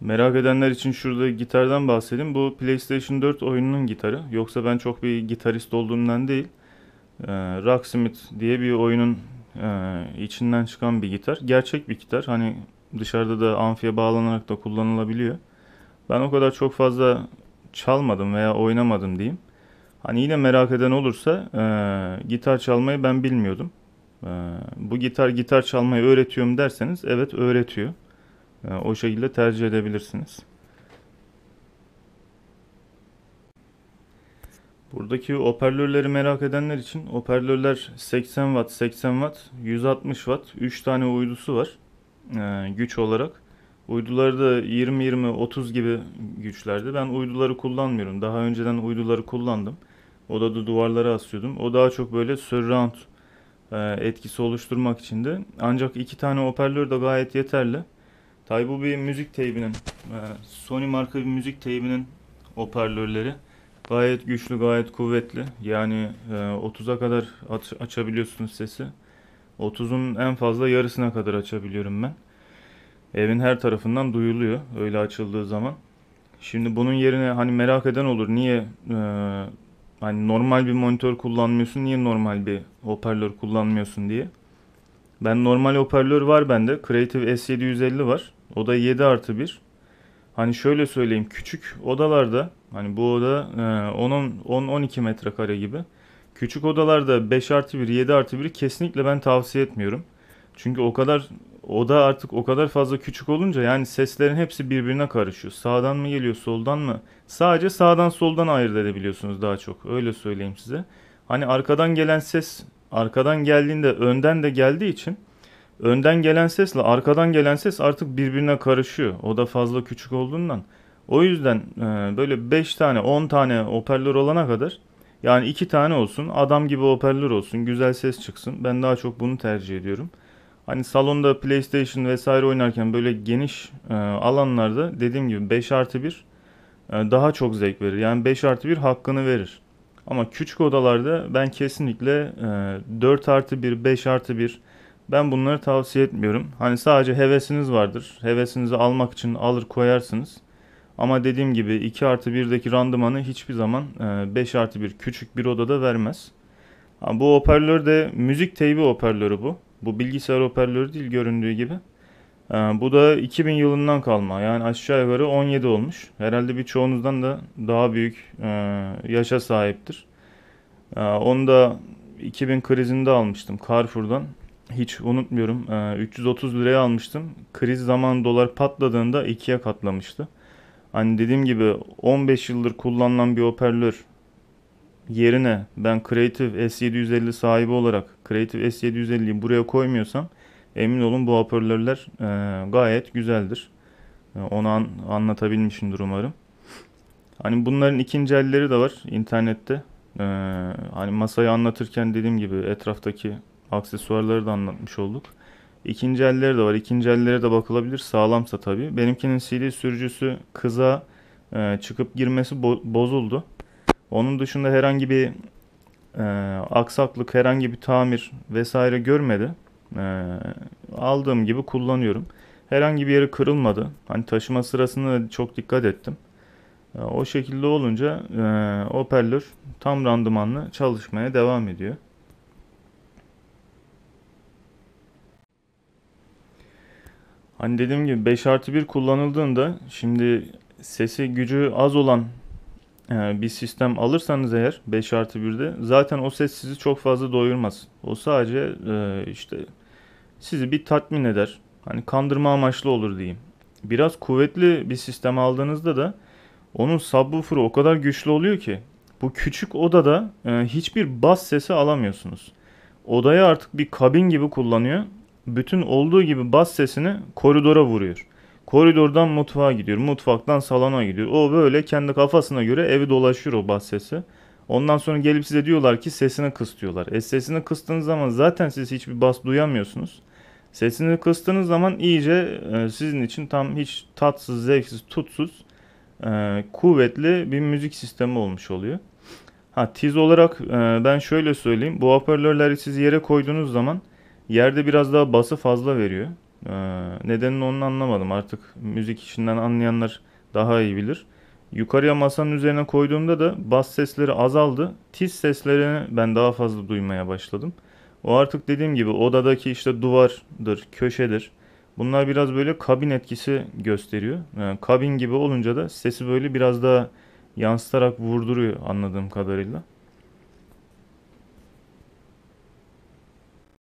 Merak edenler için şurada gitardan bahsedeyim. Bu PlayStation 4 oyununun gitarı. Yoksa ben çok bir gitarist olduğumdan değil. Ee, Rocksmith diye bir oyunun e, içinden çıkan bir gitar. Gerçek bir gitar. Hani dışarıda da amfiye bağlanarak da kullanılabiliyor. Ben o kadar çok fazla çalmadım veya oynamadım diyeyim. Hani yine merak eden olursa e, gitar çalmayı ben bilmiyordum. E, bu gitar gitar çalmayı öğretiyorum derseniz evet öğretiyor. Ee, o şekilde tercih edebilirsiniz. Buradaki hoparlörleri merak edenler için hoparlörler 80 watt, 80 watt, 160 watt 3 tane uydusu var ee, güç olarak. Uyduları da 20 20 30 gibi güçlerde. Ben uyduları kullanmıyorum. Daha önceden uyduları kullandım. Odada duvarlara asıyordum. O daha çok böyle surround e, etkisi oluşturmak için de. Ancak iki tane hoparlör de gayet yeterli. Taybu bir müzik teybinin, e, Sony marka bir müzik teybinin hoparlörleri gayet güçlü, gayet kuvvetli. Yani 30'a e, kadar aç, açabiliyorsunuz sesi. 30'un en fazla yarısına kadar açabiliyorum ben. Evin her tarafından duyuluyor öyle açıldığı zaman. Şimdi bunun yerine hani merak eden olur niye e, hani normal bir monitör kullanmıyorsun, niye normal bir hoparlör kullanmıyorsun diye. Ben normal hoparlör var bende. Creative S750 var. Oda 7 artı 1. Hani şöyle söyleyeyim küçük odalarda hani bu oda 10-12 e, metrekare gibi. Küçük odalarda 5 artı 1, 7 artı 1'i kesinlikle ben tavsiye etmiyorum. Çünkü o kadar oda artık o kadar fazla küçük olunca yani seslerin hepsi birbirine karışıyor. Sağdan mı geliyor, soldan mı? Sadece sağdan soldan ayırt edebiliyorsunuz daha çok. Öyle söyleyeyim size. Hani arkadan gelen ses arkadan geldiğinde önden de geldiği için önden gelen sesle arkadan gelen ses artık birbirine karışıyor. O da fazla küçük olduğundan. O yüzden e, böyle 5 tane 10 tane hoparlör olana kadar yani 2 tane olsun adam gibi hoparlör olsun güzel ses çıksın. Ben daha çok bunu tercih ediyorum. Hani salonda PlayStation vesaire oynarken böyle geniş e, alanlarda dediğim gibi 5 artı 1 e, daha çok zevk verir. Yani 5 artı 1 hakkını verir. Ama küçük odalarda ben kesinlikle e, 4 artı 1, 5 artı 1 ben bunları tavsiye etmiyorum. Hani sadece hevesiniz vardır. Hevesinizi almak için alır koyarsınız. Ama dediğim gibi 2 artı 1'deki randımanı hiçbir zaman 5 e, artı 1 küçük bir odada vermez. Bu hoparlör de müzik teybi hoparlörü bu. Bu bilgisayar hoparlörü değil göründüğü gibi. E, bu da 2000 yılından kalma. Yani aşağı yukarı 17 olmuş. Herhalde birçoğunuzdan da daha büyük e, yaşa sahiptir. Onu da 2000 krizinde almıştım Carrefour'dan hiç unutmuyorum. 330 ee, liraya almıştım. Kriz zaman dolar patladığında ikiye katlamıştı. Hani dediğim gibi 15 yıldır kullanılan bir hoparlör yerine ben Creative S750 sahibi olarak Creative S750'yi buraya koymuyorsam emin olun bu hoparlörler e, gayet güzeldir. E, onu an, anlatabilmişimdir umarım. Hani bunların ikinci elleri de var internette. E, hani masayı anlatırken dediğim gibi etraftaki Aksesuarları da anlatmış olduk. İkinci elleri de var. İkinci ellere de bakılabilir. Sağlamsa tabii. Benimkinin CD sürücüsü kıza e, çıkıp girmesi bo bozuldu. Onun dışında herhangi bir e, aksaklık, herhangi bir tamir vesaire görmedi. E, aldığım gibi kullanıyorum. Herhangi bir yeri kırılmadı. Hani taşıma sırasında çok dikkat ettim. E, o şekilde olunca e, hoparlör tam randımanlı çalışmaya devam ediyor. Hani dediğim gibi 5 artı 1 kullanıldığında şimdi sesi gücü az olan e, bir sistem alırsanız eğer 5 artı 1'de zaten o ses sizi çok fazla doyurmaz. O sadece e, işte sizi bir tatmin eder. Hani kandırma amaçlı olur diyeyim. Biraz kuvvetli bir sistem aldığınızda da onun subwoofer'ı o kadar güçlü oluyor ki bu küçük odada e, hiçbir bas sesi alamıyorsunuz. Odayı artık bir kabin gibi kullanıyor bütün olduğu gibi bas sesini koridora vuruyor. Koridordan mutfağa gidiyor. Mutfaktan salona gidiyor. O böyle kendi kafasına göre evi dolaşıyor o bas sesi. Ondan sonra gelip size diyorlar ki sesini kıs diyorlar. E sesini kıstığınız zaman zaten siz hiçbir bas duyamıyorsunuz. Sesini kıstığınız zaman iyice e, sizin için tam hiç tatsız, zevksiz, tutsuz e, kuvvetli bir müzik sistemi olmuş oluyor. Ha tiz olarak e, ben şöyle söyleyeyim. Bu hoparlörleri siz yere koyduğunuz zaman Yerde biraz daha bası fazla veriyor. Ee, nedenini onu anlamadım. Artık müzik işinden anlayanlar daha iyi bilir. Yukarıya masanın üzerine koyduğumda da bas sesleri azaldı. Tiz seslerini ben daha fazla duymaya başladım. O artık dediğim gibi odadaki işte duvardır, köşedir. Bunlar biraz böyle kabin etkisi gösteriyor. Yani ee, kabin gibi olunca da sesi böyle biraz daha yansıtarak vurduruyor anladığım kadarıyla.